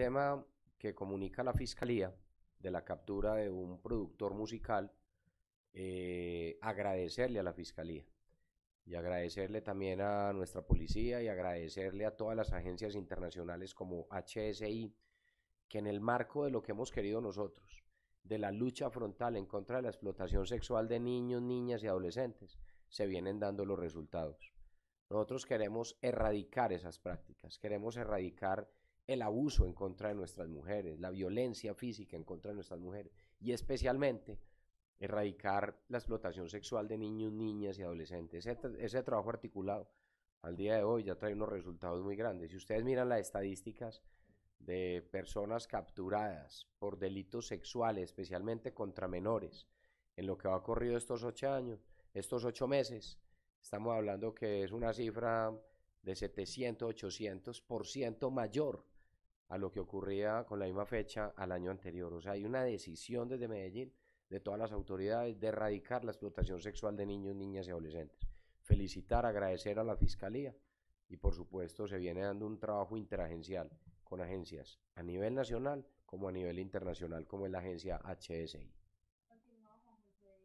tema que comunica la Fiscalía de la captura de un productor musical, eh, agradecerle a la Fiscalía y agradecerle también a nuestra policía y agradecerle a todas las agencias internacionales como HSI, que en el marco de lo que hemos querido nosotros, de la lucha frontal en contra de la explotación sexual de niños, niñas y adolescentes, se vienen dando los resultados. Nosotros queremos erradicar esas prácticas, queremos erradicar el abuso en contra de nuestras mujeres, la violencia física en contra de nuestras mujeres y especialmente erradicar la explotación sexual de niños, niñas y adolescentes. Ese, trabajo articulado al día de hoy ya trae unos resultados muy grandes. Si ustedes miran las estadísticas de personas capturadas por delitos sexuales, especialmente contra menores, en lo que ha ocurrido estos ocho años, estos ocho meses, estamos hablando que es una cifra de 700, 800% mayor a lo que ocurría con la misma fecha al año anterior. O sea, hay una decisión desde Medellín, de todas las autoridades, de erradicar la explotación sexual de niños, niñas y adolescentes. Felicitar, agradecer a la Fiscalía y por supuesto se viene dando un trabajo interagencial con agencias a nivel nacional como a nivel internacional, como es la agencia HSI.